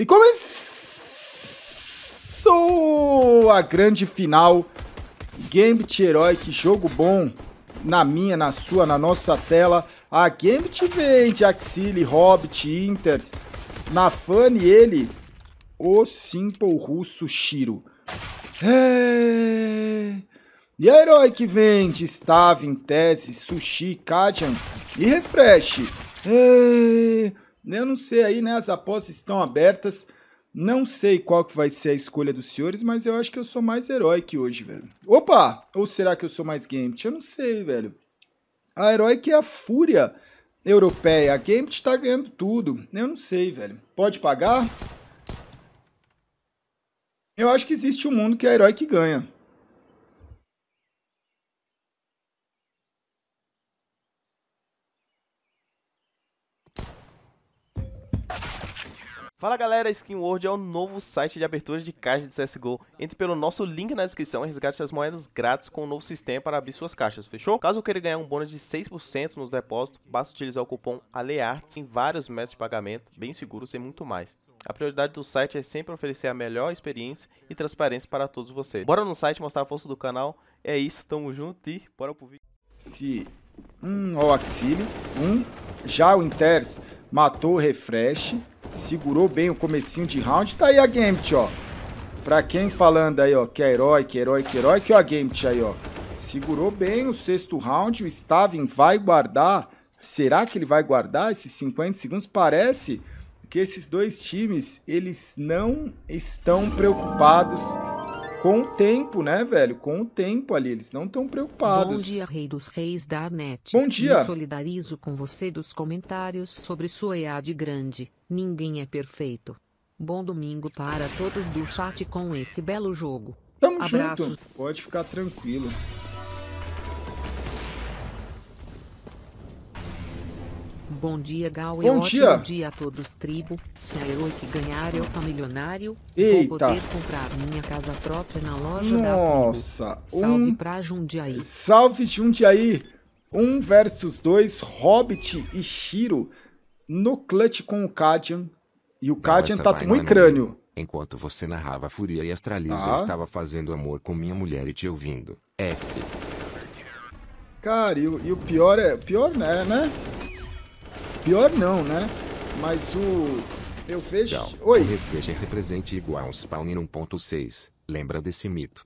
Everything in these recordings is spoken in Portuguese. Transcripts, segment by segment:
E começou a grande final. Gambit Herói, que jogo bom. Na minha, na sua, na nossa tela. A Gambit vem de Axile, Hobbit, Inters. Na Fanny, ele. O Simple Russo Shiro. É... E a Herói que vem de Stavin, Tese, Sushi, Kadian e Refresh. É... Eu não sei aí, né? As apostas estão abertas. Não sei qual que vai ser a escolha dos senhores, mas eu acho que eu sou mais herói que hoje, velho. Opa! Ou será que eu sou mais Gambit? Eu não sei, velho. A herói que é a fúria europeia. A Gambit tá ganhando tudo. Eu não sei, velho. Pode pagar? Eu acho que existe um mundo que é a herói que ganha. Fala galera, Skin World é o novo site de abertura de caixa de CSGO. Entre pelo nosso link na descrição e resgate suas moedas grátis com o um novo sistema para abrir suas caixas, fechou? Caso queira ganhar um bônus de 6% nos depósitos, basta utilizar o cupom ALEARTS em vários métodos de pagamento, bem seguros e muito mais. A prioridade do site é sempre oferecer a melhor experiência e transparência para todos vocês. Bora no site mostrar a força do canal. É isso, tamo junto e bora pro vídeo. Se um o um já o Inters matou o Refresh, Segurou bem o comecinho de round. Tá aí a Gambit, ó. Pra quem falando aí, ó, que é herói, que é herói, que é herói, que ó, é a Gambit aí, ó. Segurou bem o sexto round. O Stavin vai guardar. Será que ele vai guardar esses 50 segundos? Parece que esses dois times, eles não estão preocupados com o tempo, né, velho? Com o tempo ali, eles não estão preocupados. Bom dia, rei dos reis da net. Bom dia. Me solidarizo com você dos comentários sobre sua EAD grande. Ninguém é perfeito. Bom domingo para todos do chat com esse belo jogo. Tamo Abraços. junto. Pode ficar tranquilo. Bom dia, Gal. Bom dia. Ótimo dia a todos, tribo. Se a é Heroic ganhar, eu tá milionário. Eita. Vou poder comprar minha casa própria na loja Nossa, da Nossa. Salve um... pra Jundiaí. Salve, Jundiaí. um versus dois, Hobbit e Shiro no clutch com o Kadian. E o Kadian tá com em crânio. Enquanto você narrava Fúria e astraliza, ah. estava fazendo amor com minha mulher e te ouvindo. F. Cara, e o, e o pior é. Pior né, né? Pior não, né? Mas o. Eu vejo. Oi. O refresh é representa igual um spawn em 1.6. Lembra desse mito?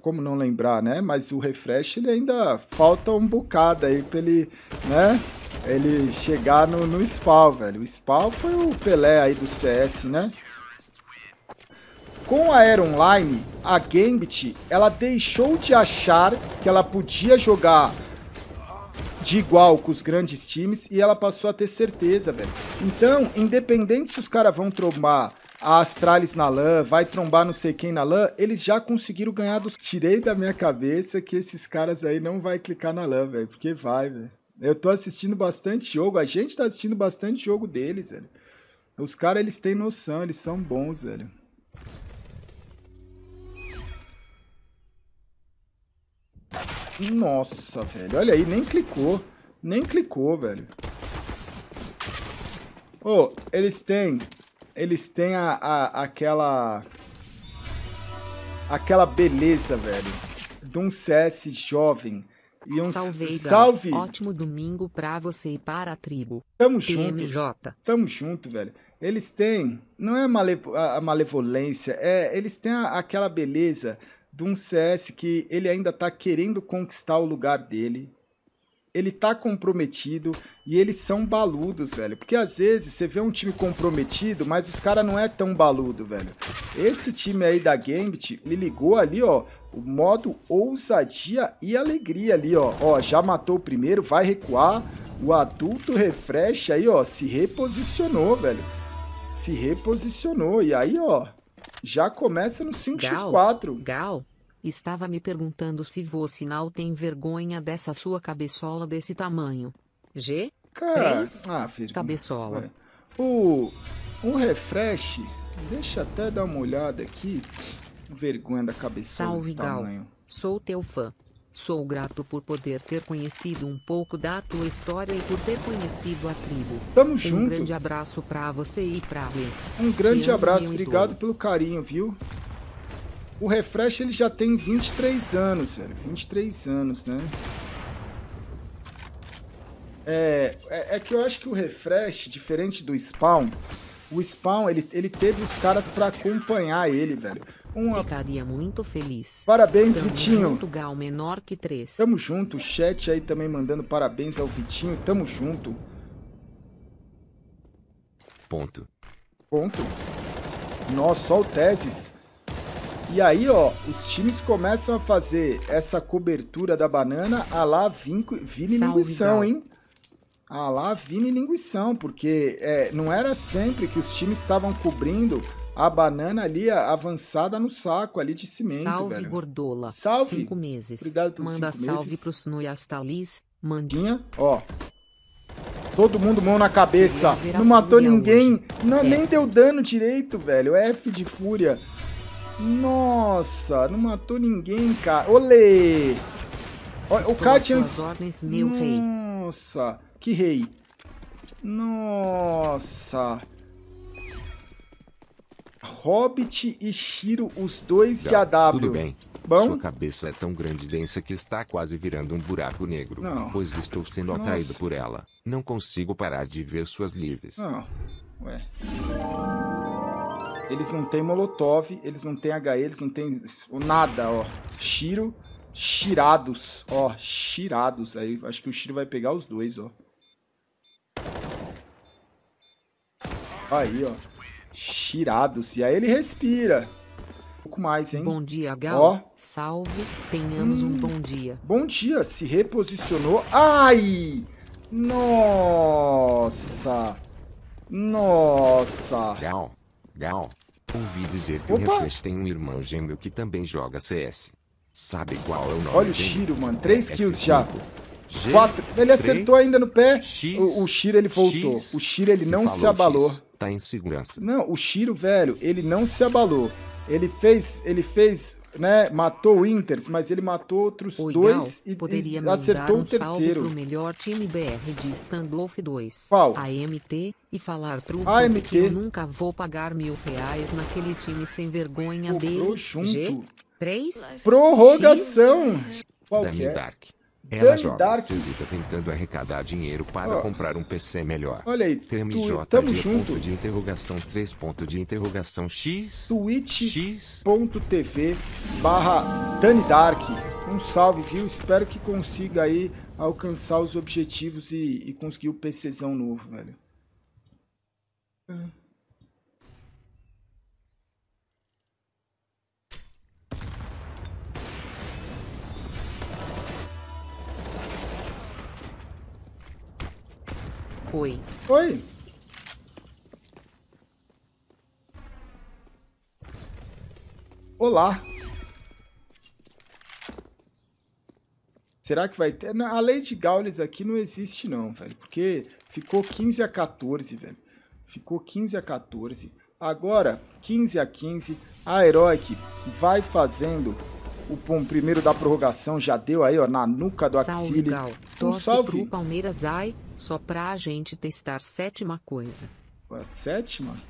Como não lembrar, né? Mas o refresh ele ainda falta um bocado aí pra ele. né? ele chegar no, no spawn, velho. O spawn foi o Pelé aí do CS, né? Com a Era Online, a Gambit, ela deixou de achar que ela podia jogar de igual com os grandes times e ela passou a ter certeza, velho. Então, independente se os caras vão trombar a Astralis na LAN, vai trombar não sei quem na LAN, eles já conseguiram ganhar dos... Tirei da minha cabeça que esses caras aí não vai clicar na LAN, velho, porque vai, velho. Eu tô assistindo bastante jogo, a gente tá assistindo bastante jogo deles, velho. Os caras, eles têm noção, eles são bons, velho. Nossa, velho. Olha aí, nem clicou. Nem clicou, velho. Ô, oh, eles têm... Eles têm a, a, aquela... Aquela beleza, velho. De um CS jovem e um salve, salve. Ótimo domingo pra você e para a tribo. Tamo junto. Tamo junto, velho. Eles têm, não é male, a, a malevolência, é, eles têm a, aquela beleza de um CS que ele ainda tá querendo conquistar o lugar dele, ele tá comprometido e eles são baludos, velho. Porque às vezes você vê um time comprometido, mas os caras não é tão baludo, velho. Esse time aí da Gambit me ligou ali, ó, o modo ousadia e alegria ali, ó. Ó, já matou o primeiro, vai recuar. O adulto refresh aí, ó, se reposicionou, velho. Se reposicionou. E aí, ó, já começa no 5x4. Gal, gal. Estava me perguntando se você não tem vergonha dessa sua cabeçola desse tamanho. G? Cara, ah, cabeçola. É. O, o refresh, deixa até dar uma olhada aqui. Vergonha da cabeçola Salve, desse Gal. tamanho. Sou teu fã. Sou grato por poder ter conhecido um pouco da tua história e por ter conhecido a tribo. Tamo um junto. Um grande abraço para você e para Rê. Um grande abraço, obrigado pelo carinho, viu? O Refresh ele já tem 23 anos, velho. 23 anos, né? É, é, é, que eu acho que o Refresh, diferente do Spawn, o Spawn, ele, ele teve os caras para acompanhar ele, velho. Uma... Ficaria muito feliz. Parabéns, Tamo Vitinho. Junto, Gal, menor que três. Tamo junto. O chat aí também mandando parabéns ao Vitinho. Tamo junto. Ponto. Ponto. Nossa, só o Tesis. E aí, ó, os times começam a fazer essa cobertura da banana a lá Vini Linguição, hein? A lá Vini Linguição, porque é, não era sempre que os times estavam cobrindo a banana ali avançada no saco ali de cimento, Salve, velho. Gordola. Salve. Cinco meses. Obrigado pelos Manda cinco salve meses. pro Snuias Talis, Mandinha. Ó. Todo mundo mão na cabeça. Não matou ninguém. Não, é. nem deu dano direito, velho. F de fúria. Nossa, não matou ninguém, cara. Olê! Estou o Katian... ordens, meu Nossa, rei. Nossa, que rei. Nossa. Hobbit e Shiro, os dois de AW. Tudo bem. Bom? Sua cabeça é tão grande e densa que está quase virando um buraco negro. Não. Pois estou sendo Nossa. atraído por ela. Não consigo parar de ver suas lives. Não. Ué. Eles não têm molotov, eles não têm HE, eles não têm nada, ó. Shiro, Shirados, ó. Shirados. Aí acho que o Shiro vai pegar os dois, ó. Aí, ó. Shirados. E aí ele respira. Um pouco mais, hein? Bom dia, Gal. Ó. Salve. Tenhamos hum. um bom dia. Bom dia. Se reposicionou. Ai! Nossa! Nossa! Gal. Gal. Ouvi dizer que Opa. o Refresh tem um irmão gêmeo que também joga CS. Sabe qual é o nome Olha o Shiro, mano. 3 é kills já. G, 4. Ele 3, acertou ainda no pé. X, o, o Shiro, ele voltou. X, o Shiro, ele se não se abalou. X, tá em segurança. Não, o Shiro, velho, ele não se abalou. Ele fez, ele fez, né, matou o Inter, mas ele matou outros dois e, poderia e acertou um o terceiro. Pro melhor time BR de Standoff 2. Qual? A MT e falar pro AMT. que eu nunca vou pagar mil reais naquele time sem vergonha dele. Junto. G3 prorrogação. X... Qualquer. É? Dark. Ela Dani joga Dark. Cisica tentando arrecadar dinheiro para comprar um PC melhor. Olha aí, TMJ tu, tamo de junto. ponto de interrogação 3 ponto de interrogação X twitch.tv barra Dani Dark. Um salve, viu? Espero que consiga aí alcançar os objetivos e, e conseguir o PCzão novo, velho. É. Oi. Oi. Olá. Será que vai ter? a lei de Gaules aqui não existe não, velho. Porque ficou 15 a 14, velho. Ficou 15 a 14. Agora, 15 a 15, a Heroic vai fazendo o pom primeiro da prorrogação. Já deu aí, ó, na nuca do Axile. Salve, Gal. Um salve. Palmeiras, ai, só pra gente testar sétima coisa. A sétima?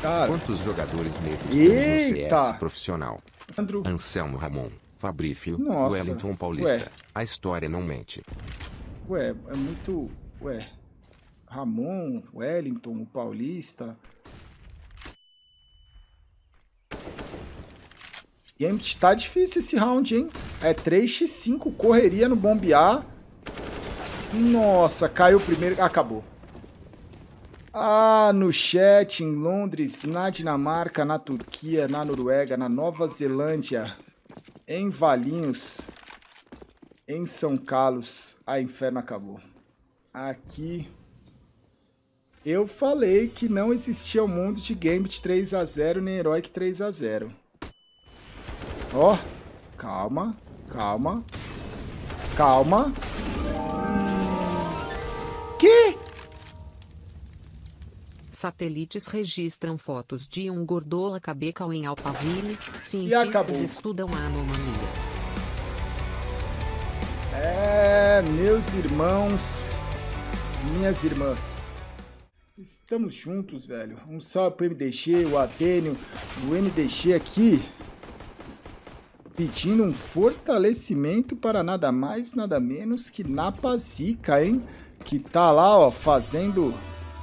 Cara. Quantos jogadores negros Eita. temos no CS profissional? Andrew. Anselmo Ramon, Fabrício, Nossa. Wellington Paulista. Ué. A história não mente. Ué, é muito... Ué. Ramon, Wellington, o Paulista... Gambit tá difícil esse round, hein? É 3x5, correria no bombear. Nossa, caiu o primeiro. Acabou. Ah, no chat, em Londres, na Dinamarca, na Turquia, na Noruega, na Nova Zelândia, em Valinhos, em São Carlos, a inferno acabou. Aqui, eu falei que não existia o um mundo de Gambit 3x0 nem Heroic 3x0. Ó, oh, calma, calma, calma. Que? Satélites registram fotos de um gordola cabecal em Alphaville. Cientistas estudam a anomalia. É, meus irmãos, minhas irmãs. Estamos juntos, velho. Um salve pro MDX, o Atênio, o MDX aqui pedindo um fortalecimento para nada mais, nada menos que Napa Zica, hein? Que tá lá, ó, fazendo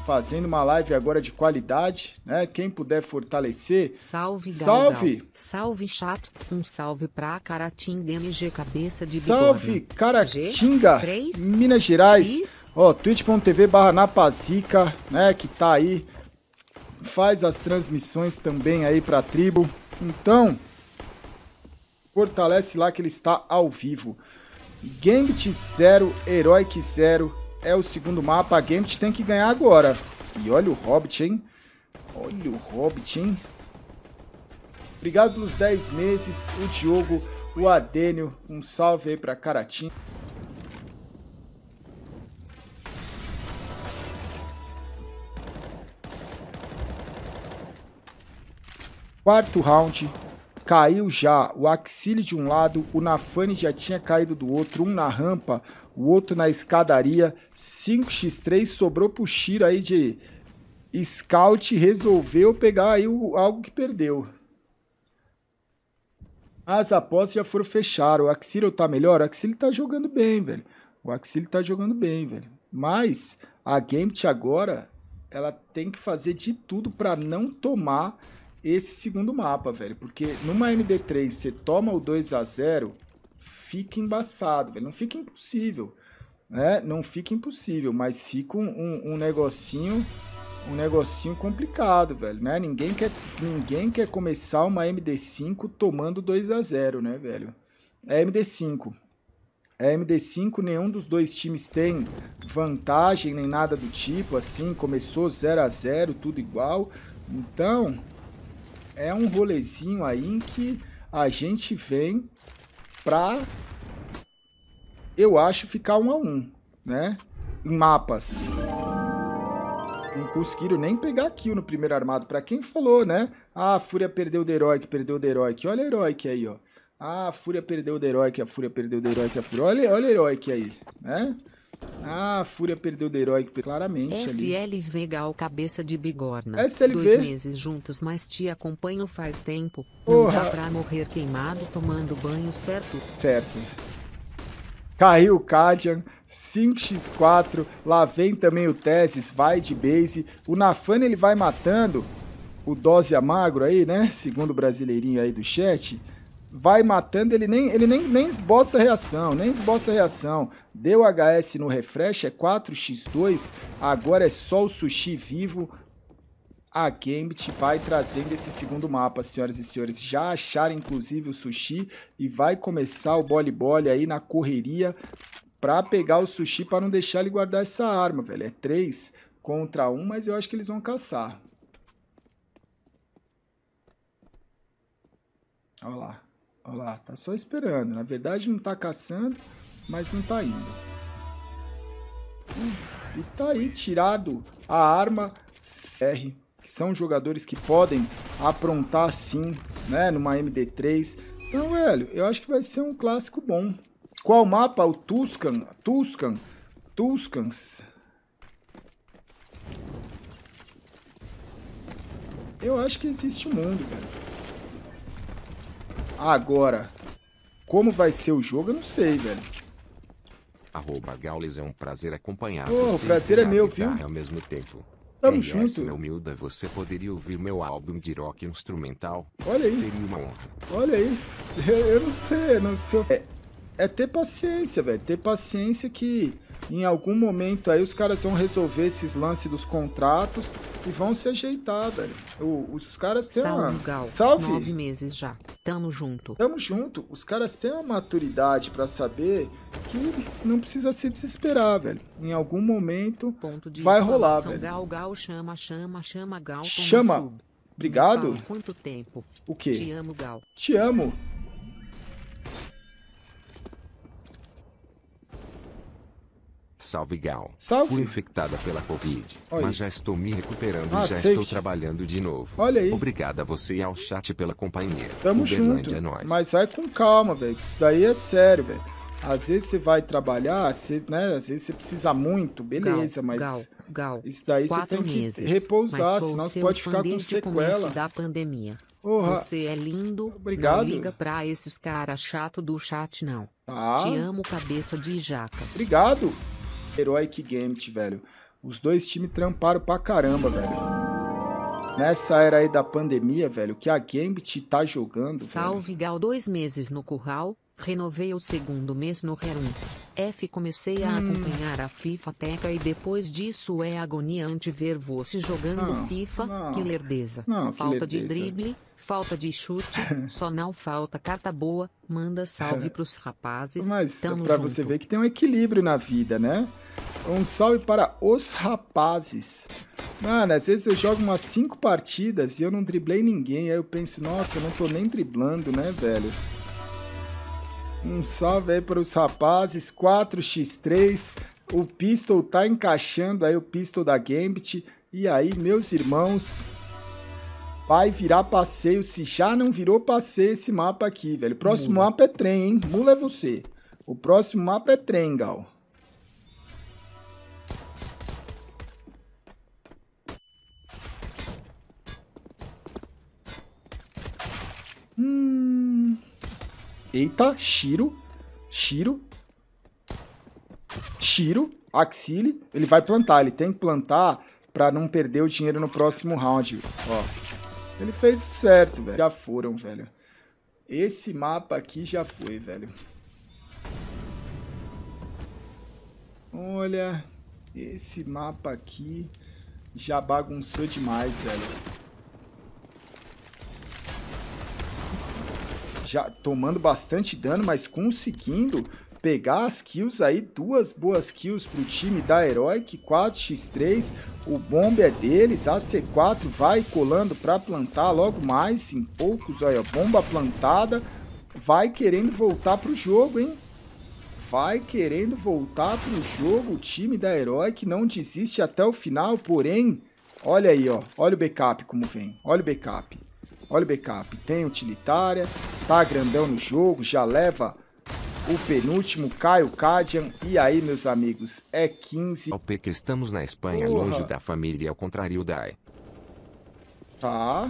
fazendo uma live agora de qualidade, né? Quem puder fortalecer. Salve, Salve! salve, chato. Um salve pra Caratinga MG Cabeça de Salve, bigorna. Caratinga, G, Minas Gerais. X? Ó, twitch.tv barra Napazica, né? Que tá aí. Faz as transmissões também aí pra tribo. Então, Fortalece lá que ele está ao vivo. Gambit 0, Heroic 0. É o segundo mapa. A Gambit tem que ganhar agora. E olha o Hobbit, hein? Olha o Hobbit, hein? Obrigado pelos 10 meses, o Diogo, o Adênio. Um salve aí pra Caratim. Quarto round, Caiu já o Axile de um lado, o Nafani já tinha caído do outro, um na rampa, o outro na escadaria. 5x3 sobrou pro Shiro aí de scout, resolveu pegar aí o, algo que perdeu. As apostas já foram fechar. O Axile tá melhor? O Axile tá jogando bem, velho. O Axile tá jogando bem, velho. Mas a Gambit agora, ela tem que fazer de tudo para não tomar esse segundo mapa, velho. Porque numa MD3 você toma o 2 a 0 fica embaçado, velho. Não fica impossível, né? Não fica impossível, mas fica um, um, um negocinho um negocinho complicado, velho, né? Ninguém quer, ninguém quer começar uma MD5 tomando 2 a 0 né, velho? É MD5. É MD5, nenhum dos dois times tem vantagem nem nada do tipo, assim, começou 0 a 0 tudo igual. Então, é um rolezinho aí em que a gente vem pra, eu acho, ficar um a um, né? Em mapas. Não conseguiram nem pegar kill no primeiro armado. Pra quem falou, né? Ah, a Fúria perdeu o Heroic, perdeu o Heroic. Olha o Heroic aí, ó. Ah, a Fúria perdeu o Heroic, a Fúria perdeu o Heroic, a Fúria... Olha, olha o Heroic aí, né? Ah, a Fúria perdeu do herói, claramente. SLV Gal Cabeça de Bigorna. SLV? Dois meses juntos, mas te acompanho faz tempo. Porra. Não dá pra morrer queimado tomando banho, certo? Certo. Caiu o Cadian. 5x4, lá vem também o Tesis, vai de base. O Nafana ele vai matando o Dose Magro aí, né? Segundo o brasileirinho aí do chat vai matando, ele nem, ele nem, nem esboça reação, nem esboça reação. Deu HS no refresh, é 4x2, agora é só o sushi vivo. A Gambit vai trazendo esse segundo mapa, senhoras e senhores. Já acharam, inclusive, o sushi e vai começar o bole-bole aí na correria para pegar o sushi, para não deixar ele guardar essa arma, velho. É 3 contra 1, um, mas eu acho que eles vão caçar. Olha lá. Olha lá, tá só esperando. Na verdade não tá caçando, mas não tá indo. Hum, e tá aí tirado a arma CR, que são jogadores que podem aprontar sim, né, numa MD3. Então, velho, eu acho que vai ser um clássico bom. Qual mapa? O Tuscan, Tuscan, Tuscans. Eu acho que existe um mundo, velho. Agora, como vai ser o jogo, eu não sei, velho. Arroba Gaules é um prazer acompanhar Pô, você. O prazer é meu, viu? Ao mesmo tempo. Tamo RS junto. Na humilda, você poderia ouvir meu álbum de rock instrumental. Olha aí. Seria uma honra. Olha aí. Eu, eu não sei, não sei. É, é ter paciência, velho. Ter paciência que em algum momento aí os caras vão resolver esses lances dos contratos e vão se ajeitar, velho. os caras têm Salve, uma... Gal. Salve! Nove meses já. Tamo junto. Tamo junto. Os caras têm a maturidade para saber que não precisa se desesperar, velho. Em algum momento vai rolar, velho. Gal, gal, chama, chama, chama, gal, chama. Obrigado. Quanto tempo? O quê? Te amo, Gal. Te amo. Salve Gal. Salve. Fui infectada pela Covid, Oi. mas já estou me recuperando ah, e já estou trabalhando de novo. Olha aí. Obrigada a você e ao chat pela companhia. Tamo Uberlândia junto. É mas vai com calma, velho. Isso daí é sério, velho. Às vezes você vai trabalhar, né? Às vezes você precisa muito, beleza, Gal, mas. Gal, Gal. Isso daí você tem que meses, repousar, senão você pode ficar com sequela. da pandemia. Porra. Você é lindo. Obrigado. Não liga pra esses caras chato do chat, não. Ah. Te amo, cabeça de jaca. Obrigado. Heroic Gambit, velho. Os dois times tramparam pra caramba, velho. Nessa era aí da pandemia, velho, que a Gambit tá jogando. Salve, velho. Gal, dois meses no curral, Renovei o segundo mês no Rerum. F comecei a hum. acompanhar a FIFA Teca e depois disso é agoniante ver você jogando não, ah, FIFA, não, que lerdeza. Não, falta que lerdeza. de drible, falta de chute, só não falta carta boa, manda salve pros rapazes. Mas Tamo pra junto. você ver que tem um equilíbrio na vida, né? Um salve para os rapazes. Mano, às vezes eu jogo umas 5 partidas e eu não driblei ninguém, aí eu penso, nossa, eu não tô nem driblando, né, velho? Um salve aí para os rapazes, 4x3. O Pistol tá encaixando aí o Pistol da Gambit. E aí, meus irmãos, vai virar passeio. Se já não virou passeio esse mapa aqui, velho. próximo Mula. mapa é trem, hein? Mula é você. O próximo mapa é trem, Gal. Eita, Shiro. Shiro. Shiro. Axile. Ele vai plantar. Ele tem que plantar pra não perder o dinheiro no próximo round. Ó. Ele fez o certo, velho. Já foram, velho. Esse mapa aqui já foi, velho. Olha, esse mapa aqui já bagunçou demais, velho. já tomando bastante dano, mas conseguindo pegar as kills aí, duas boas kills pro time da Heroic, 4x3, o bomb é deles, a C4 vai colando para plantar logo mais, em poucos, olha, bomba plantada, vai querendo voltar pro jogo, hein? Vai querendo voltar pro jogo, o time da Heroic não desiste até o final, porém, olha aí, ó, olha o backup como vem, olha o backup. Olha o backup, tem utilitária, tá grandão no jogo, já leva o penúltimo, Caio Cadian. E aí, meus amigos, é 15. O P que estamos na Espanha, Porra. longe da família, ao contrário da Tá.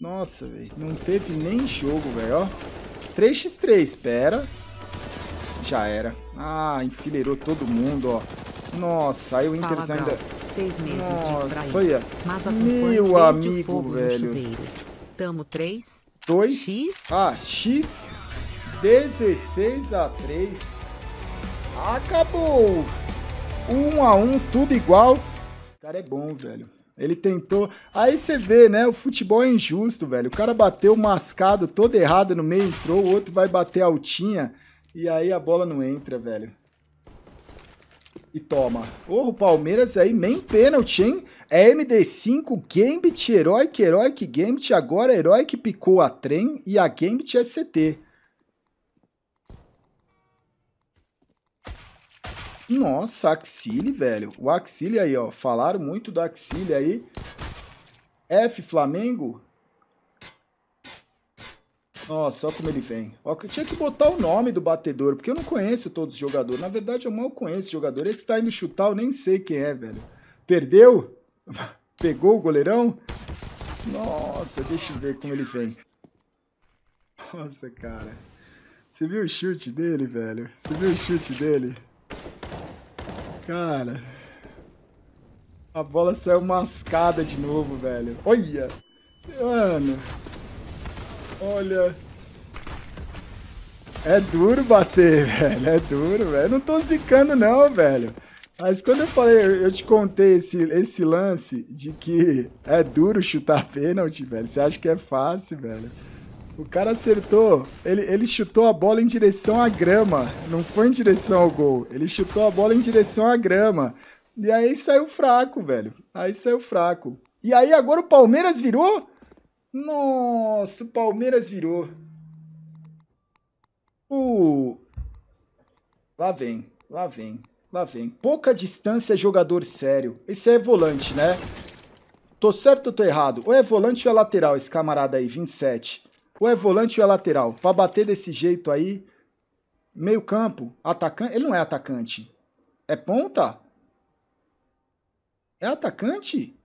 Nossa, velho. Não teve nem jogo, velho. 3x3, pera. Já era. Ah, enfileirou todo mundo, ó. Nossa, aí o Inter ainda seis meses Nossa, de praia. Olha. Mas Meu amigo, velho. Tamo 3. 2. X. Ah, X. 16 a 3. Acabou. 1 a 1, tudo igual. O cara é bom, velho. Ele tentou. Aí você vê, né? O futebol é injusto, velho. O cara bateu mascado todo errado no meio, entrou, o outro vai bater altinha. E aí a bola não entra, velho. E toma. Oh, o Palmeiras aí, main pênalti, hein? É MD5, Gambit, Heroic, Heroic, Gambit. Agora Heroic picou a trem e a Gambit é CT. Nossa, Axile, velho. O Axile aí, ó. Falaram muito do Axile aí. F, Flamengo. Nossa, olha como ele vem. Ó, eu tinha que botar o nome do batedor, porque eu não conheço todos os jogadores. Na verdade, eu mal conheço o jogador. Esse tá indo chutar, eu nem sei quem é, velho. Perdeu? Pegou o goleirão? Nossa, deixa eu ver como ele vem. Nossa, cara. Você viu o chute dele, velho? Você viu o chute dele? Cara. A bola saiu mascada de novo, velho. Olha! Mano. Olha. É duro bater, velho. É duro, velho. Eu não tô zicando, não, velho. Mas quando eu falei, eu te contei esse, esse lance de que é duro chutar pênalti, velho. Você acha que é fácil, velho? O cara acertou, ele, ele chutou a bola em direção à grama, não foi em direção ao gol. Ele chutou a bola em direção à grama. E aí saiu fraco, velho. Aí saiu fraco. E aí agora o Palmeiras virou? Nossa, o Palmeiras virou. Uh, lá vem, lá vem, lá vem. Pouca distância, é jogador sério. Esse é volante, né? Tô certo ou tô errado? Ou é volante ou é lateral esse camarada aí, 27? Ou é volante ou é lateral? Pra bater desse jeito aí, meio campo, atacante... Ele não é atacante. É ponta? É atacante?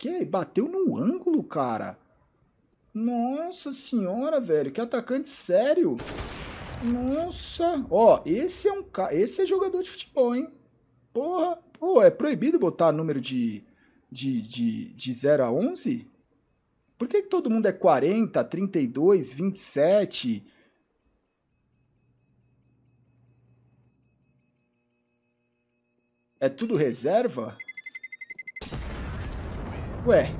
que? Bateu no ângulo, cara. Nossa senhora, velho. Que atacante sério. Nossa. Ó, esse é um Esse é jogador de futebol, hein? Porra. Pô, é proibido botar número de, de, de, de 0 a 11? Por que, que todo mundo é 40, 32, 27? É tudo reserva? Ué.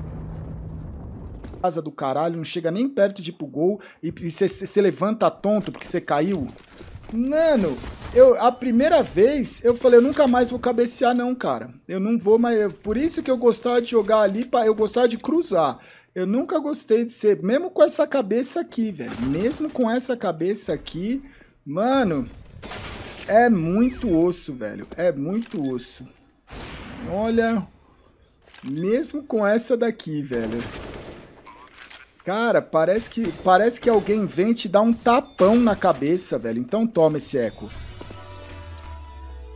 casa do caralho, não chega nem perto de ir pro gol e você levanta tonto porque você caiu. Mano, eu, a primeira vez eu falei, eu nunca mais vou cabecear não, cara. Eu não vou mais, eu, por isso que eu gostava de jogar ali, pra, eu gostava de cruzar. Eu nunca gostei de ser, mesmo com essa cabeça aqui, velho. Mesmo com essa cabeça aqui, mano, é muito osso, velho. É muito osso. Olha, mesmo com essa daqui, velho. Cara, parece que, parece que alguém vem te dar um tapão na cabeça, velho. Então toma esse eco.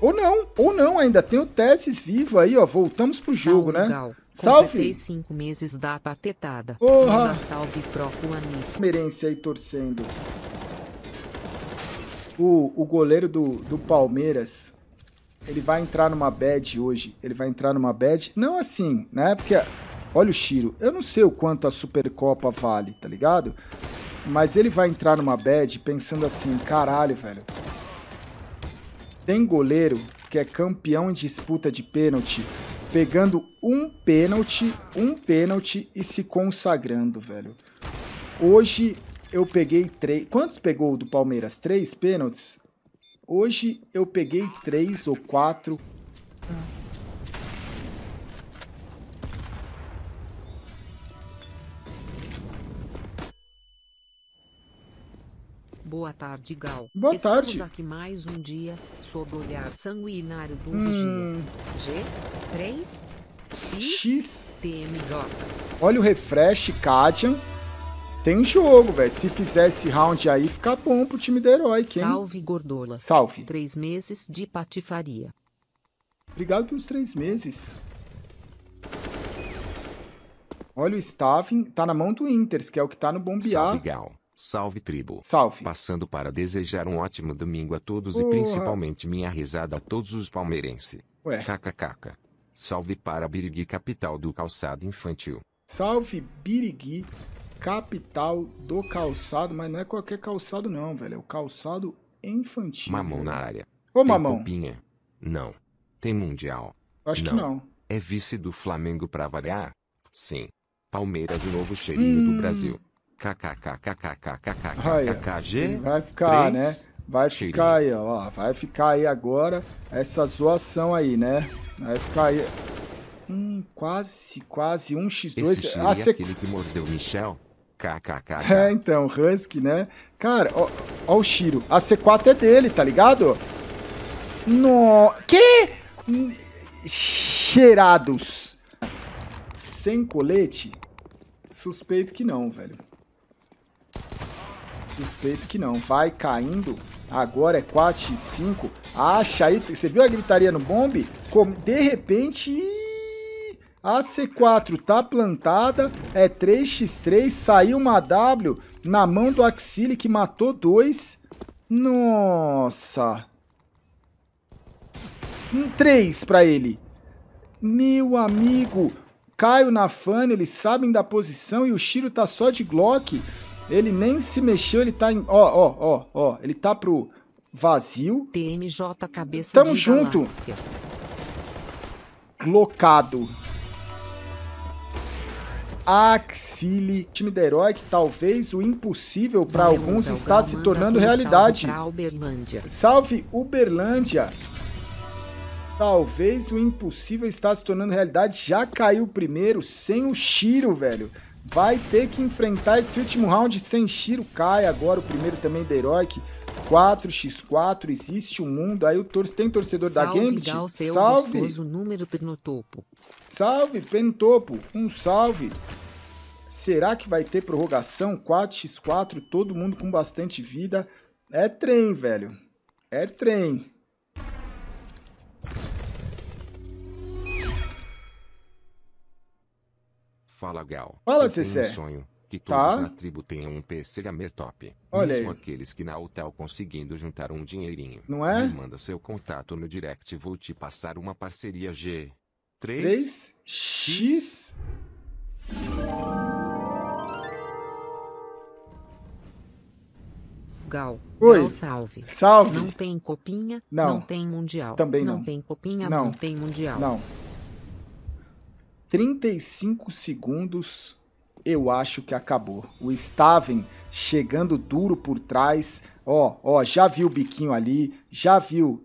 Ou não, ou não, ainda tem o Tessis vivo aí, ó. Voltamos pro jogo, Salve, né? Gal. Salve! cinco meses da patetada. Porra! Manda salve pro Juanito. Merência aí torcendo. O, o goleiro do, do Palmeiras, ele vai entrar numa bad hoje. Ele vai entrar numa bad. Não assim, né? Porque, olha o Shiro. Eu não sei o quanto a Supercopa vale, tá ligado? Mas ele vai entrar numa bad pensando assim, caralho, velho. Tem goleiro que é campeão em disputa de pênalti, pegando um pênalti, um pênalti e se consagrando, velho. Hoje eu peguei três. Quantos pegou do Palmeiras? Três pênaltis? Hoje eu peguei três ou quatro. Boa tarde, Gal. Boa Estamos tarde. aqui mais um dia, sob o olhar sanguinário do hum. G3 X, X TMJ. Olha o refresh, Katian. Tem jogo, velho. Se fizer esse round aí, fica bom pro time do herói. hein? Salve, gordola. Salve. Três meses de patifaria. Obrigado pelos três meses. Olha o staffing. Tá na mão do Inters, que é o que tá no bombear. Salve, Gal. Salve, tribo. Salve. Passando para desejar um ótimo domingo a todos Porra. e principalmente minha risada a todos os palmeirenses. Ué. KKKK. Salve para Birigui, capital do calçado infantil. Salve, Birigui capital do calçado, mas não é qualquer calçado não, velho, é o calçado infantil. Mamão velho. na área. Ô, Tem Mamão. Cupinha. Não. Tem Mundial? Acho não. que não. É vice do Flamengo pra variar? Sim. Palmeiras o novo cheirinho hum. do Brasil. KKKKKKKKKG. Vai ficar, 3. né? Vai Cheirinho. ficar aí, ó. Vai ficar aí agora essa zoação aí, né? Vai ficar aí. Hum, quase, quase 1x2. Um Esse ah, é aquele que mordeu Michel? KKK. É, então, Husky, né? Cara, ó, ó o Shiro. A C4 é dele, tá ligado? No... Que? Cheirados. Sem colete? Suspeito que não, velho. Suspeito que não. Vai caindo. Agora é 4x5. Acha aí. Você viu a gritaria no bombe? De repente... A C4 tá plantada, é 3x3, saiu uma W na mão do Axile que matou dois. Nossa. Um 3 para ele. Meu amigo, Caio na Fano, eles sabem da posição e o Shiro tá só de Glock. Ele nem se mexeu, ele tá em... Ó, ó, ó, ó, ele tá pro vazio. TMJ cabeça Tamo junto. Galáxia. Axili, time da herói que talvez o impossível para alguns então, está se tornando realidade. Uberlândia. Salve Uberlândia! Talvez o impossível está se tornando realidade. Já caiu o primeiro sem o Shiro, velho. Vai ter que enfrentar esse último round sem Shiro. Cai agora o primeiro também da Heroic. 4x4, existe um mundo. Aí o tor tem torcedor Salve, da Gambit. Gal, seu salve! número Penotopo. Salve, Penotopo. Um salve. Será que vai ter prorrogação 4x4? Todo mundo com bastante vida. É trem, velho. É trem. Fala, Gal. Fala, Cecé. Um sonho que tá. todos tá. na tribo tenham um PC gamer top. Olha Mesmo aí. aqueles que na hotel conseguindo juntar um dinheirinho. Não é? Me manda seu contato no direct, vou te passar uma parceria G. 3 X. Gal. Oi. Gal, salve. Salve. Não tem copinha, não, não tem mundial. Também não. Não tem copinha, não, não tem mundial. Não. 35 segundos eu acho que acabou. O Staven chegando duro por trás. Ó, ó, já viu o biquinho ali, já viu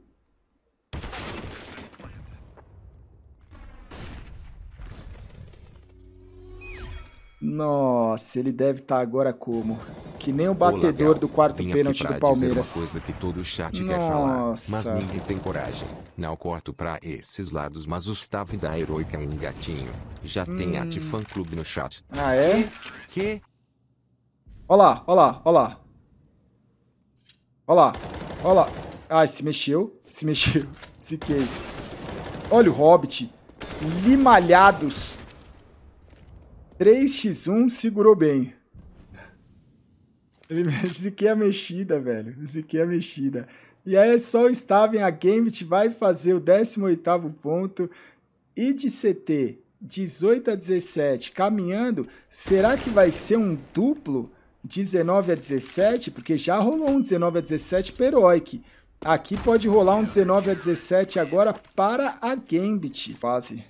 Nossa, ele deve estar tá agora como? Que nem o batedor Olá, do quarto pênalti do Palmeiras. Uma coisa que todo chat Nossa. quer falar, mas ninguém tem coragem. Não corto pra esses lados, mas o staff da Heroica é um gatinho. Já hum. tem at fã clube no chat. Ah, é? Que? Olá, olá, olá. Olá, olá. Ai, se mexeu, se mexeu, se queijo. Olha o Hobbit. Limalhados. 3x1, segurou bem. Ele mexe, é a é mexida, velho. Ziquei é a é mexida. E aí só o Staven Gambit vai fazer o 18 ponto. E de CT, 18 a 17, caminhando. Será que vai ser um duplo 19 a 17? Porque já rolou um 19 a 17 para Aqui pode rolar um 19 a 17 agora para a Gambit. Quase.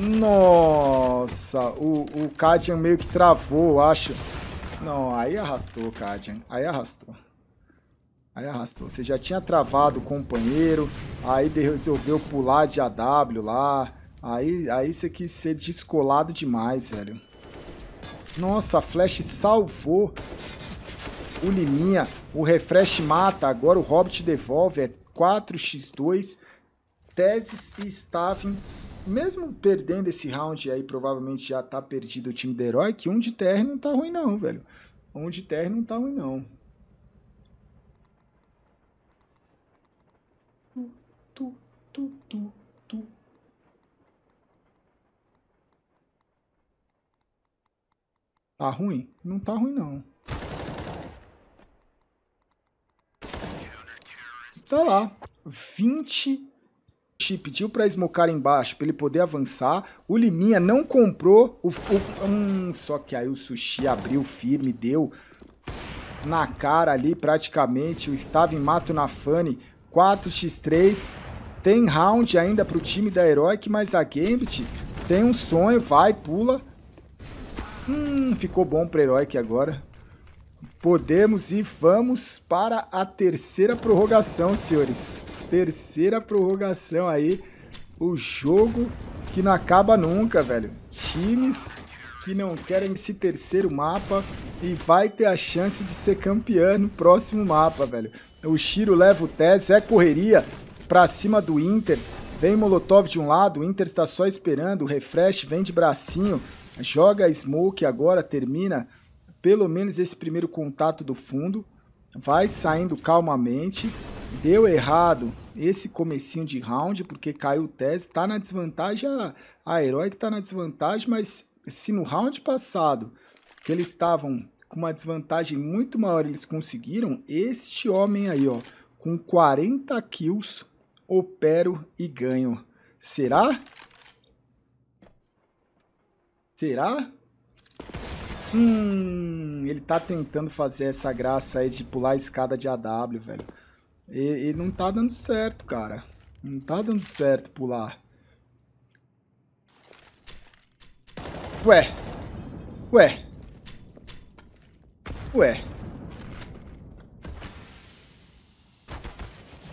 Nossa, o, o Kadian meio que travou, eu acho. Não, aí arrastou, Kadian. Aí arrastou. Aí arrastou. Você já tinha travado o companheiro, aí resolveu pular de AW lá. Aí, aí você quis ser descolado demais, velho. Nossa, a Flash salvou o Liminha. O Refresh mata, agora o Hobbit devolve. É 4x2. Teses e Stavin mesmo perdendo esse round aí, provavelmente já tá perdido o time do herói, que um de TR não tá ruim não, velho. Um de TR não tá ruim não. Tu, tu, tu, tu, Tá ruim? Não tá ruim não. Tá lá. 20 pediu para esmocar embaixo, para ele poder avançar. O Liminha não comprou o... o hum, só que aí o Sushi abriu firme, deu na cara ali praticamente. O Stavin em mato na Fane. 4x3. Tem round ainda para o time da Heroic, mas a Gambit tem um sonho, vai, pula. Hum, ficou bom para Heroic agora. Podemos e vamos para a terceira prorrogação, senhores terceira prorrogação aí. O jogo que não acaba nunca, velho. Times que não querem esse terceiro mapa e vai ter a chance de ser campeão no próximo mapa, velho. O Shiro leva o Tess, é correria pra cima do Inter. Vem Molotov de um lado, o Inter está só esperando, o Refresh vem de bracinho, joga a Smoke agora, termina pelo menos esse primeiro contato do fundo, vai saindo calmamente, Deu errado esse comecinho de round, porque caiu o Tese, tá na desvantagem, a, a Herói que tá na desvantagem, mas se no round passado, que eles estavam com uma desvantagem muito maior, eles conseguiram, este homem aí, ó, com 40 kills, opero e ganho. Será? Será? Hum, ele tá tentando fazer essa graça aí de pular a escada de AW, velho. E, e, não tá dando certo, cara. Não tá dando certo pular. Ué. Ué. Ué.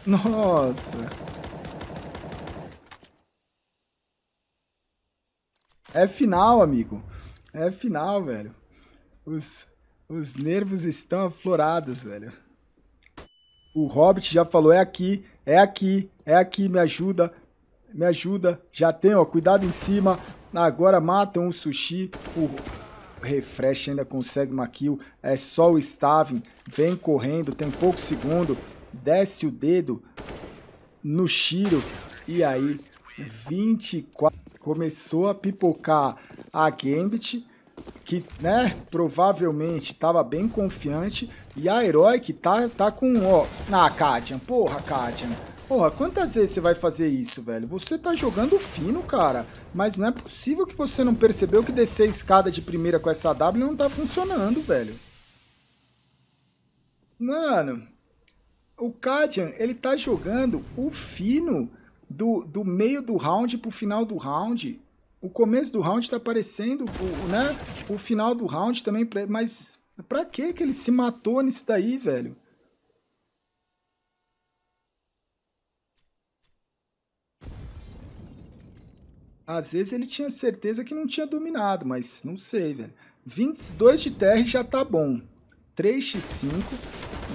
Nossa. É final, amigo. É final, velho. Os, os nervos estão aflorados, velho. O Hobbit já falou: é aqui, é aqui, é aqui, me ajuda, me ajuda. Já tem, ó, cuidado em cima. Agora matam o sushi. O refresh ainda consegue uma kill. É só o Stavin. Vem correndo, tem pouco segundo. Desce o dedo no Shiro. E aí, 24. Começou a pipocar a Gambit que né, provavelmente estava bem confiante, e a que tá, tá com, ó, na ah, Katian, porra, Katian. Porra, quantas vezes você vai fazer isso, velho? Você tá jogando fino, cara. Mas não é possível que você não percebeu que descer a escada de primeira com essa W não tá funcionando, velho. Mano, o Kadian, ele tá jogando o fino do, do meio do round pro final do round. O começo do round tá parecendo, o, né? O final do round também, mas pra que que ele se matou nisso daí, velho? Às vezes ele tinha certeza que não tinha dominado, mas não sei, velho. 22 de TR já tá bom. 3x5.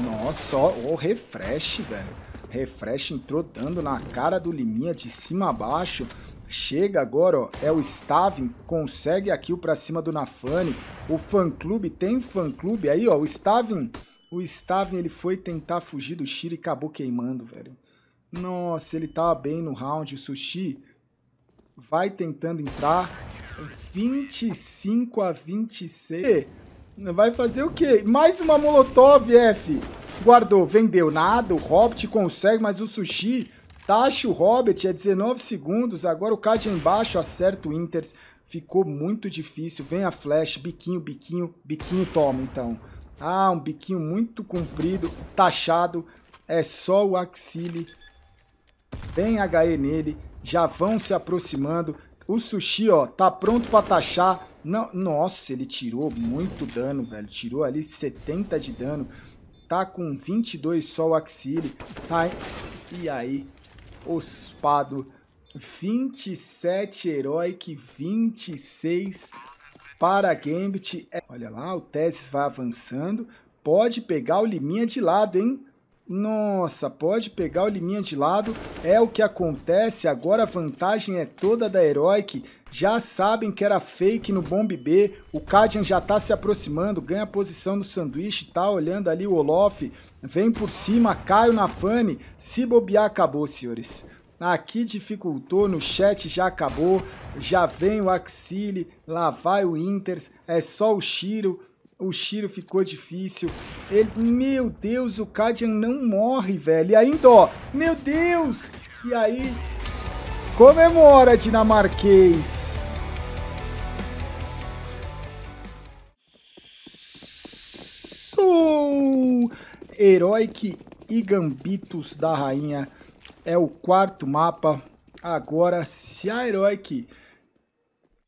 Nossa, ó, o refresh, velho. Refresh entrou dando na cara do Liminha de cima a baixo. Chega agora, ó, é o Stavin, consegue aqui o pra cima do Nafani. O fã-clube, tem fã-clube aí, ó, o Stavin. O Stavin, ele foi tentar fugir do Shira e acabou queimando, velho. Nossa, ele tava tá bem no round, o Sushi vai tentando entrar. 25 a 26. Vai fazer o quê? Mais uma Molotov, F. Guardou, vendeu nada, o Hobbit consegue, mas o Sushi Tacho Robert é 19 segundos. Agora o Cade embaixo acerta o Inters. Ficou muito difícil. Vem a flash. Biquinho, biquinho, biquinho. Toma, então. Ah, um biquinho muito comprido, taxado. É só o Axile. Vem HE nele. Já vão se aproximando. O Sushi, ó, tá pronto pra taxar. Não, nossa, ele tirou muito dano, velho. Tirou ali 70 de dano. Tá com 22 só o Axile. Tá, e aí? ospado. 27 que 26 para Gambit. É, olha lá, o Tezes vai avançando. Pode pegar o Liminha de lado, hein? Nossa, pode pegar o Liminha de lado. É o que acontece. Agora a vantagem é toda da Heroic. Já sabem que era fake no Bomb B. O Cadian já tá se aproximando, ganha posição no sanduíche, tá olhando ali o Olof. Vem por cima, Caio na Fane. Se bobear, acabou, senhores. Aqui ah, dificultou, no chat já acabou. Já vem o Axile, lá vai o Inters. É só o Shiro. O Shiro ficou difícil. Ele, meu Deus, o Cadian não morre, velho. E ainda, ó, meu Deus! E aí, comemora, dinamarquês! Oh! Heroic e Gambitos da Rainha é o quarto mapa. Agora, se a Heroic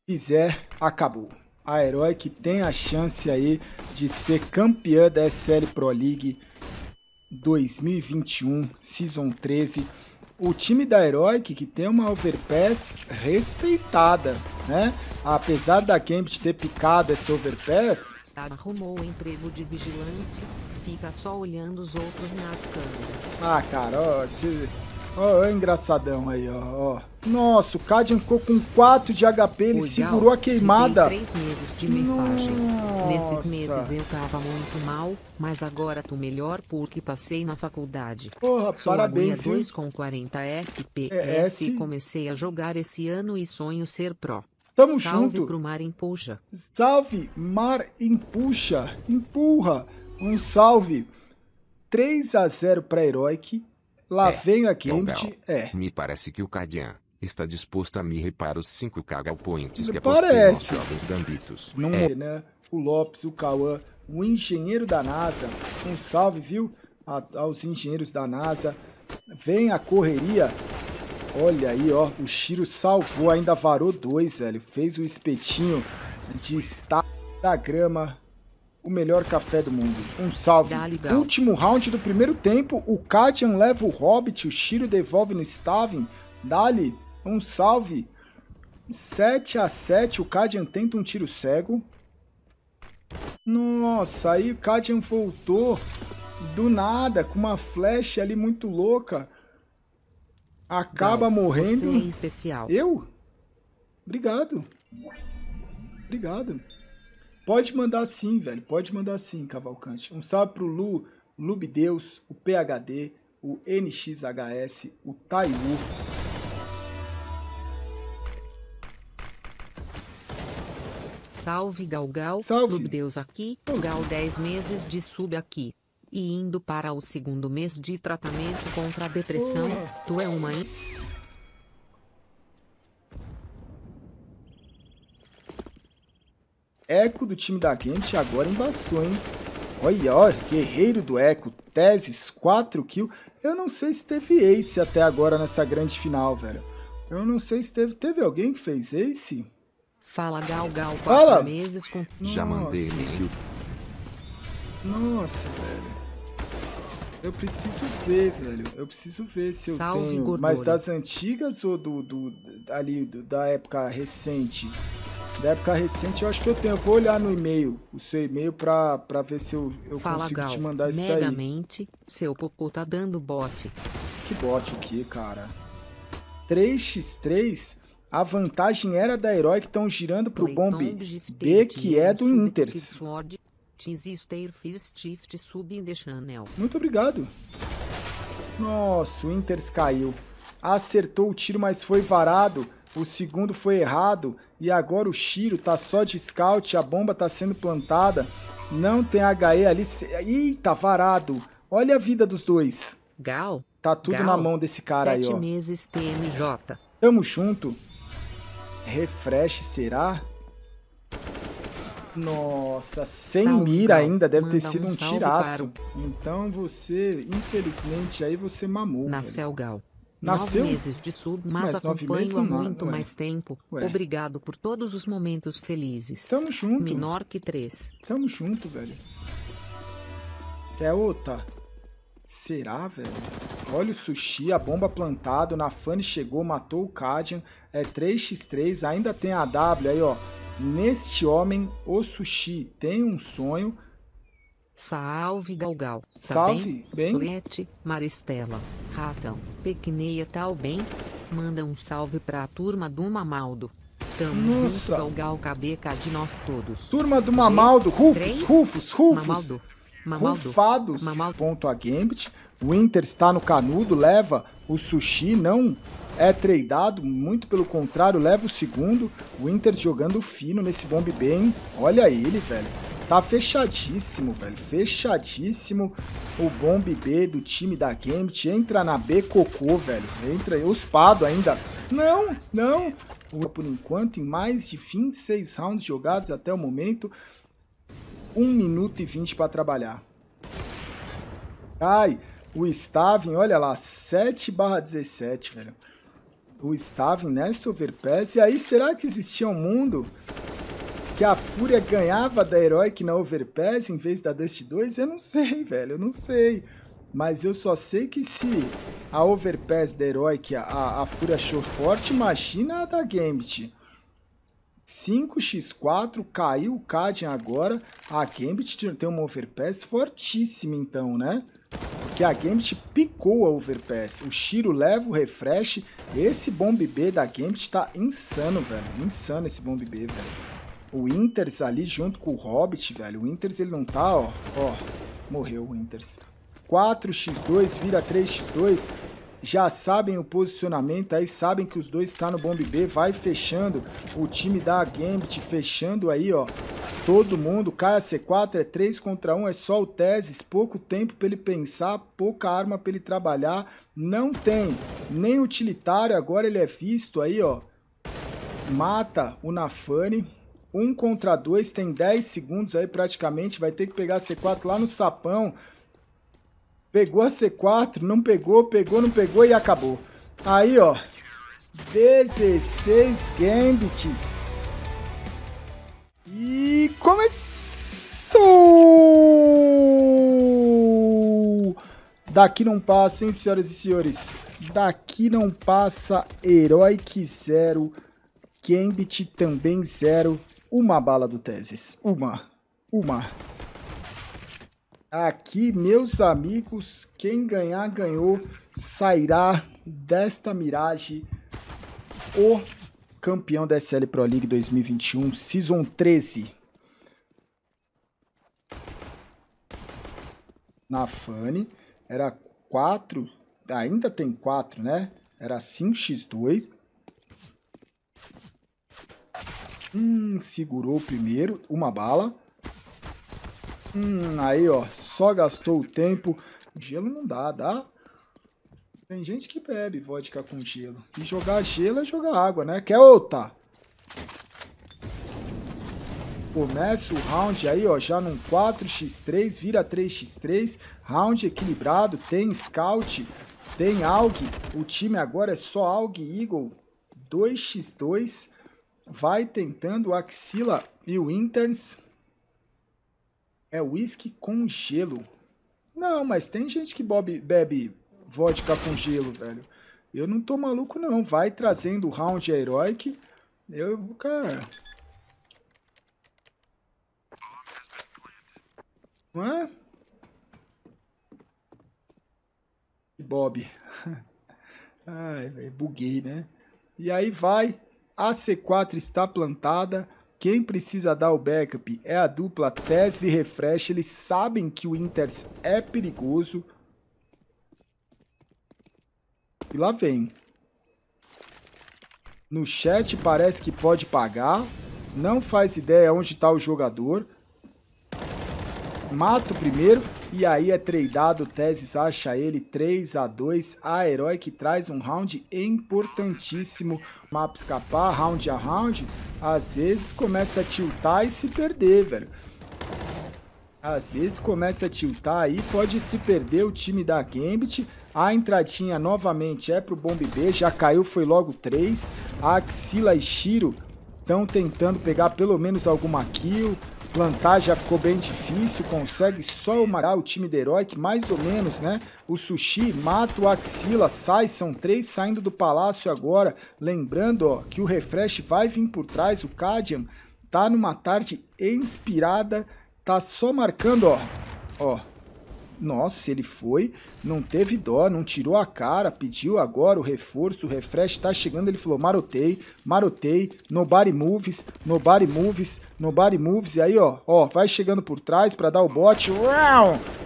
fizer, acabou. A Heroic tem a chance aí de ser campeã da SL Pro League 2021, Season 13. O time da Heroic, que tem uma overpass respeitada, né? Apesar da Gambit ter picado essa overpass... Arrumou o emprego de vigilante fica só olhando os outros nas câmeras. Ah, cara, ó, esse... Ó, ó, engraçadão aí, ó, ó. Nossa, o Cadian ficou com 4 de HP, ele Legal. segurou a queimada. Três meses de mensagem. Nossa. Nesses meses eu tava muito mal, mas agora tô melhor porque passei na faculdade. Porra, Sou parabéns, 2 com 40 FPS é, é S. comecei a jogar esse ano e sonho ser pró. Tamo Salve junto. Salve pro Mar empuja. Salve, Mar Empuxa. Empurra. Empurra. Um salve 3 a 0 para Heroic. Lá é, vem a Gambit. É. Me parece que o Cardian está disposto a me reparar os 5 cagal points Me que apostei nos jovens gambitos. Não é. né? O Lopes, o Cauã, o engenheiro da NASA. Um salve, viu? A, aos engenheiros da NASA. Vem a correria. Olha aí, ó. O Shiro salvou, ainda varou dois, velho. Fez o espetinho de estar da grama o melhor café do mundo. Um salve. Último round do primeiro tempo, o Katian leva o Hobbit, o Shiro devolve no Stavin. Dali, um salve. 7 a 7 o Kadian tenta um tiro cego. Nossa, aí o Kadian voltou do nada, com uma flecha ali muito louca. Acaba morrendo. Você é especial. Eu? Obrigado. Obrigado. Pode mandar sim, velho. Pode mandar sim, Cavalcante. Um salve pro Lu, Lubdeus, o PHD, o NXHS, o Taiwu. Salve Galgal, Salve. Deus, aqui, o Gal 10 meses de sub aqui. E indo para o segundo mês de tratamento contra a depressão, tu é uma... Eco do time da Gantt agora embaçou, hein? Olha, ó, guerreiro do Eco, tesis, 4 kill. Eu não sei se teve Ace até agora nessa grande final, velho. Eu não sei se teve. Teve alguém que fez Ace? Fala Gal Gal, quatro Fala. meses com. Nossa. Já mandei Nossa, velho. Eu preciso ver, velho. Eu preciso ver se Salve, eu tenho. Gordura. Mas das antigas ou do, do ali do, da época recente? da época recente, eu acho que eu tenho. Eu vou olhar no e-mail, o seu e-mail, pra, pra ver se eu, eu Fala, consigo Gal, te mandar isso daí. Megamente, seu popô tá dando bote. Que bote o quê, cara? 3x3? A vantagem era da herói que estão girando pro bomb bombe B, que é do Inters. Muito obrigado. Nossa, o Inters caiu. Acertou o tiro, mas foi varado o segundo foi errado e agora o Shiro tá só de scout, a bomba tá sendo plantada, não tem HE ali. Eita, varado. Olha a vida dos dois. Gal. Tá tudo Gal, na mão desse cara sete aí, ó. meses TMJ. Tamo junto. Refresh, será? Nossa, sem salve, mira Gal. ainda, deve Manda ter sido um, um tiraço. Para... Então você, infelizmente, aí você mamou. Nasceu, velho. Gal. Nasceu? Nove meses de sub, mas, mas acompanho há muito mais tempo. Ué. Obrigado por todos os momentos felizes. Tamo junto. Menor que três. Tamo junto, velho. É outra. Será, velho? Olha o sushi, a bomba plantado, na Fanny chegou, matou o Kadian. É 3x3, ainda tem a W aí, ó. Neste homem, o sushi tem um sonho. Salve Galgal. Tá Salve, bem? bem? Maristela, Ratão, Pequineia tal tá bem? Manda um salve pra turma do Mamaldo. Tamo Nossa. junto Galgal KBK de nós todos. Turma do Mamaldo, Rufus, Três? Rufus, Rufus. Mamaldo. Mamaldo. Rufados. Mamaldo. Ponto a Gambit. Winter está no canudo, leva o sushi, não é tradeado, muito pelo contrário, leva o segundo. Winter jogando fino nesse bombe bem. Olha ele, velho. Tá fechadíssimo, velho. Fechadíssimo o bomb B do time da Gambit. Entra na B, cocô, velho. Entra aí. Ospado ainda. Não, não. Por enquanto, em mais de 26 rounds jogados até o momento. 1 minuto e 20 para trabalhar. Ai, o Stavin, olha lá, 7 barra 17, velho. O Stavin nessa overpass. E aí, será que existia um mundo que a Fúria ganhava da Heroic na Overpass em vez da Dust 2? Eu não sei, velho, eu não sei. Mas eu só sei que se a Overpass da Heroic a, a Fúria achou forte, imagina a da Gambit. 5x4, caiu o Cadin agora. A Gambit tem uma Overpass fortíssima então, né? Porque a Gambit picou a Overpass. O Shiro leva o refresh. Esse Bomb B da Gambit tá insano, velho. Insano esse Bomb B, velho. O Inters tá ali junto com o Hobbit, velho. O Inters ele não tá, ó. Ó, morreu o Inters. 4x2 vira 3x2. Já sabem o posicionamento aí, sabem que os dois tá no bomb B, vai fechando o time da Gambit, fechando aí, ó, todo mundo, cai a C4, é 3 contra 1, é só o Tezes. pouco tempo para ele pensar, pouca arma para ele trabalhar, não tem nem utilitário, agora ele é visto aí, ó, mata o Nafani, um contra dois, tem 10 segundos aí praticamente. Vai ter que pegar a C4 lá no sapão. Pegou a C4, não pegou, pegou, não pegou e acabou. Aí, ó. 16 gambits. E começou! Daqui não passa, hein, senhoras e senhores? Daqui não passa Heroic Zero, Gambit também zero uma bala do Tesis Uma. Uma. Aqui, meus amigos, quem ganhar, ganhou. Sairá desta miragem o campeão da SL Pro League 2021, Season 13. Na Fane, era 4, ainda tem 4, né? Era 5x2. Hum, segurou primeiro, uma bala. Hum, aí, ó, só gastou o tempo. Gelo não dá, dá? Tem gente que bebe vodka com gelo. E jogar gelo é jogar água, né? Quer outra? Começa o round aí, ó, já num 4x3, vira 3x3. Round equilibrado, tem scout, tem AUG. O time agora é só AUG Eagle. 2x2. Vai tentando Axila e o interns É whisky com gelo. Não, mas tem gente que Bob bebe vodka com gelo, velho. Eu não tô maluco, não. Vai trazendo o round heroic. Eu, cara... Hã? e Bob. Ai, buguei, né? E aí vai a C4 está plantada. Quem precisa dar o backup é a dupla Tese e Refresh. Eles sabem que o Inter é perigoso. E lá vem. No chat parece que pode pagar. Não faz ideia onde está o jogador. Mata o primeiro. E aí é tradeado. Teses acha ele 3 a 2 A Herói que traz um round importantíssimo mapa escapar, round a round, às vezes começa a tiltar e se perder, velho. Às vezes começa a tiltar aí, pode se perder o time da Gambit. A entradinha novamente é pro Bomb B, já caiu, foi logo 3. Axila e Shiro estão tentando pegar pelo menos alguma kill. Plantar já ficou bem difícil, consegue só o o time de herói, que mais ou menos, né? O Sushi mata o Axila, sai, são três saindo do palácio agora. Lembrando, ó, que o Refresh vai vir por trás, o Cadian tá numa tarde inspirada, tá só marcando, ó, ó, nossa, ele foi, não teve dó, não tirou a cara, pediu agora o reforço, o refresh tá chegando, ele falou marotei, marotei, nobody moves, nobody moves, nobody moves, e aí ó, ó, vai chegando por trás para dar o bote,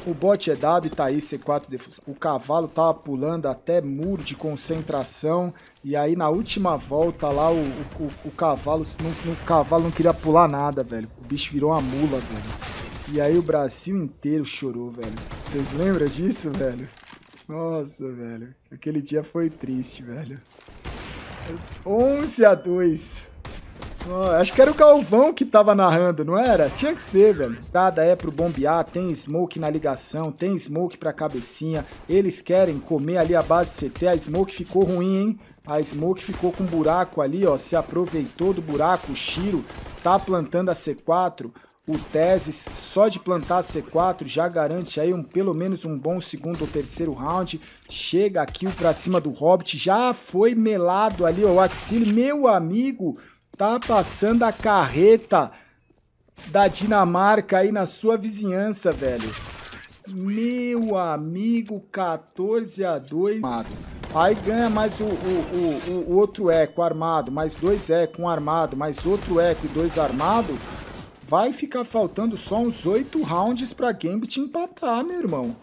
O bote é dado e tá aí C4 defusão. O cavalo tava pulando até muro de concentração, e aí na última volta lá o, o, o, o cavalo, não, o cavalo não queria pular nada, velho. O bicho virou uma mula, velho. E aí o Brasil inteiro chorou, velho. Vocês lembram disso, velho? Nossa, velho. Aquele dia foi triste, velho. 11 a 2. Oh, acho que era o Galvão que tava narrando, não era? Tinha que ser, velho. Nada é pro bombear, tem smoke na ligação, tem smoke pra cabecinha. Eles querem comer ali a base CT, a smoke ficou ruim, hein? A smoke ficou com um buraco ali, ó, se aproveitou do buraco, o Shiro tá plantando a C4. O Tesis só de plantar C4 já garante aí um pelo menos um bom segundo ou terceiro round. Chega aqui o pra cima do Hobbit, já foi melado ali ó, o Axile, meu amigo, tá passando a carreta da Dinamarca aí na sua vizinhança, velho. Meu amigo, 14 a 2. Aí ganha mais o, o, o, o outro eco armado, mais dois eco, um armado, mais outro eco e dois armado. Vai ficar faltando só uns oito rounds para Gambit empatar, meu irmão.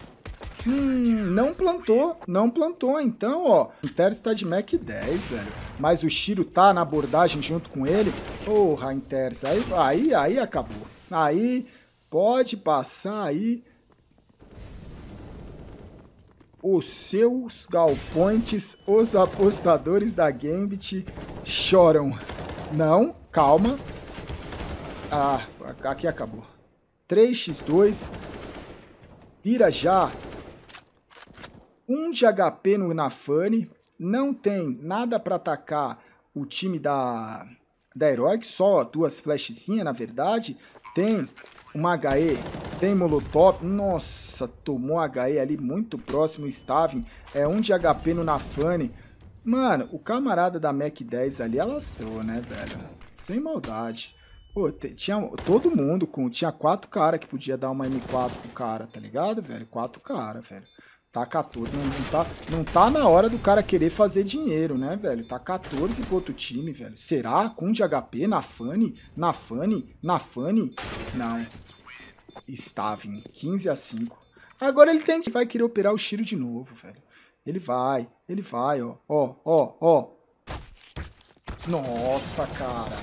Hum, não plantou, não plantou. Então, ó, Inter está de Mac 10, velho. Mas o Shiro tá na abordagem junto com ele. Porra, Inter, aí, aí, aí acabou. Aí, pode passar aí os seus galpontes, os apostadores da Gambit choram. Não, calma, ah, aqui acabou. 3x2. Vira já. 1 de HP no Nafane. Não tem nada para atacar o time da, da Heroic. Só duas flashzinhas, na verdade. Tem uma HE, tem Molotov. Nossa, tomou HE ali muito próximo. Stavin é 1 de HP no Nafane. Mano, o camarada da Mac 10 ali alastrou, né, velho? Sem maldade. Pô, tinha todo mundo com. Tinha quatro cara que podia dar uma M4 pro cara, tá ligado, velho? Quatro cara, velho. Tá 14. Não, não, tá, não tá na hora do cara querer fazer dinheiro, né, velho? Tá 14 pro outro time, velho. Será? Com um de HP? Na Fanny? Na Fanny? Na Fanny? Não. Stavin. 15 a 5. Agora ele tem, vai querer operar o Shiro de novo, velho. Ele vai. Ele vai, ó. Ó, ó, ó. Nossa, cara.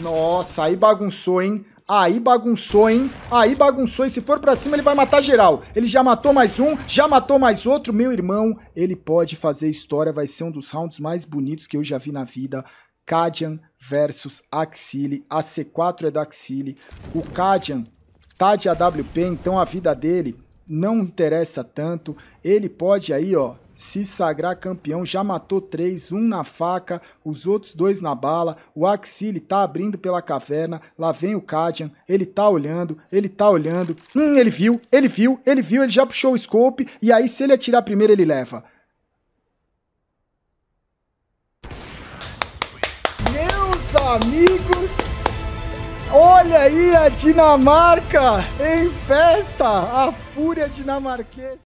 Nossa, aí bagunçou, hein? Aí bagunçou, hein? Aí bagunçou. E se for pra cima, ele vai matar geral. Ele já matou mais um, já matou mais outro. Meu irmão, ele pode fazer história. Vai ser um dos rounds mais bonitos que eu já vi na vida. Kadian versus Axile. A C4 é do Axile. O Kadian tá de AWP, então a vida dele não interessa tanto. Ele pode aí, ó, se sagrar campeão, já matou três, um na faca, os outros dois na bala. O Axile tá abrindo pela caverna, lá vem o Kadian, ele tá olhando, ele tá olhando. Hum, ele viu, ele viu, ele viu, ele já puxou o scope, e aí se ele atirar primeiro, ele leva. Meus amigos, Olha aí a Dinamarca em festa! A fúria dinamarquesa!